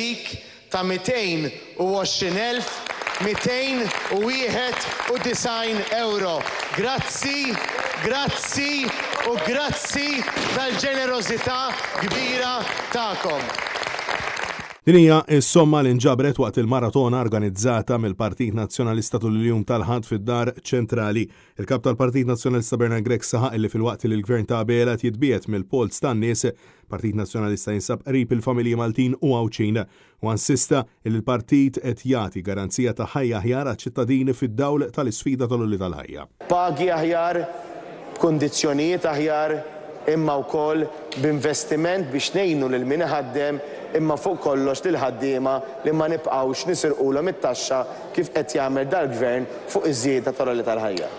dik ta' 220,291 euro. Grazzi, grazzi u grazzi tal-ġenerozità kbira ta'kom. Din hija s-somma li nġabret waqt il-maratona organizzata mill-Partit Nazzjonalista tul-Jum tal-ħadd fid-dar ċentrali. Il-kap tal-Partit Nazzjonalista Bernard Grek saħaq illi fil-waqt li l-gvern ta' Bela jitbiet mill-polz tan-nies Partit Nazzjonalista jinsab qrib il-familji Maltin u Awċina u ansista li l-partit qed jagħti garanzija ta' ħajja aħjar ċittadini fid-dawl tal-isfida tal-ulli tal-ħajja. Pagi aħjar, kondizzjonijiet aħjar, imma wkoll b'investiment biex ngħinu lil min ħaddem imma fuq kollox lil-ħaddiema li ma nibqgħux l mit taxxa kif qed jagħmel dal-gvern fuq iż-żieda tal-għali tal-ħajja.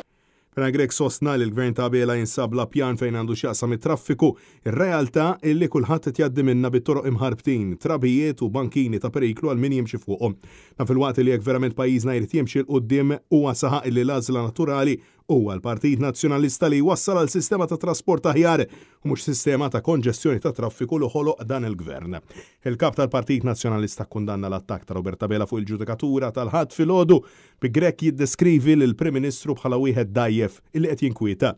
Pera Grek sostna li l-gvern ta' Bela jinsab la pjan fejn għandu xaqsam it-traffiku, ir-realtà illi kulħadd qed jgħaddi minna bit-toroq imħarbtin, trabijiet u bankini ta' periklu għal min jimxi fuqhom. Na fil wati li jekk verament pajjiżna jrid jimxi l qoddim huwa saħaq illi lazla għażla naturali huwa l-Partit Nazzjonalista li wassal għal sistema ta' trasport aħjar u mhux sistema ta' konġestjoni ta' traffiku li ħoloq dan il-gvern. Il-kap tal-Partit Nazzjonalista kundanna l-attak ta' Roberta Bela fuq il-ġudikatura tal-ħadd fil-ħodu bi Grek jiddeskrivi lill-Prim Ministru bħala wieħed dajjef illi qed jinkwieta.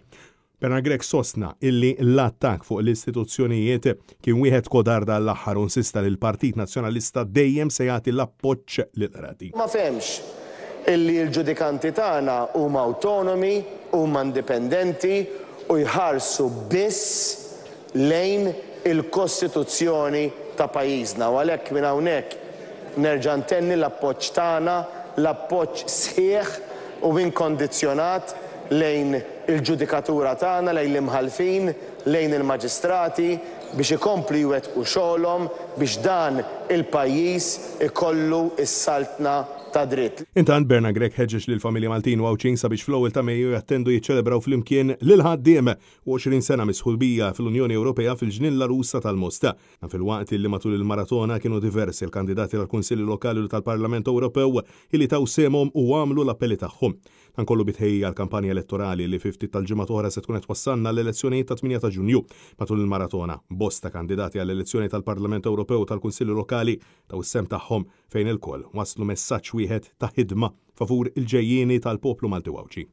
Perna Grek sosna illi l-attak fuq l-istituzzjonijiet kien wieħed kodar dal-aħħar unsista l-Partit Nazzjonalista dejjem se jagħti l-appoġġ lil rati Ma femx, illi l-ġudikanti tagħna huma autonomi, huma indipendenti u jħarsu biss lejn il-Kostituzzjoni ta' pajjiżna. U għalhekk minn hawnhekk nerġa' ntenni l-appoġġ tagħna, l-appoġġ sħiħ u inkondizzjonat lejn il-ġudikatura tagħna lejn l-imħalfin, lejn il-maġistrati biex ikomplu jwet u xolom biex dan il-pajis ikollu s saltna ta' dritt. Intant Berna Grek ħeġġeġ lil familja Maltin u għawċin sabiex fl-ewwel ta' Mejju jattendu jiċċelebraw fl-imkien lil ħaddiem 20 sena misħulbija fl-Unjoni Ewropea fil-ġnilla Russa tal-Mosta. Fil-waqt li matul il-maratona kienu diversi l-kandidati tal-Kunsilli Lokali u tal-Parlament Ewropew illi taw semhom u għamlu l-appelli tagħhom. kollu bitħejja l-kampanja elettorali li fi ftit tal-ġimgħa oħra se tkun qed wassalna l-elezzjonijiet ta' 8 ta' Ġunju matul il-maratona. Bosta kandidati għall-elezzjoni tal-Parlament Ewropew tal-Kunsilli Lokali ta' is-sem tagħhom fejn il-koll waslu messaġġ wieħed ta' ħidma favur il-ġejjieni tal-poplu Malti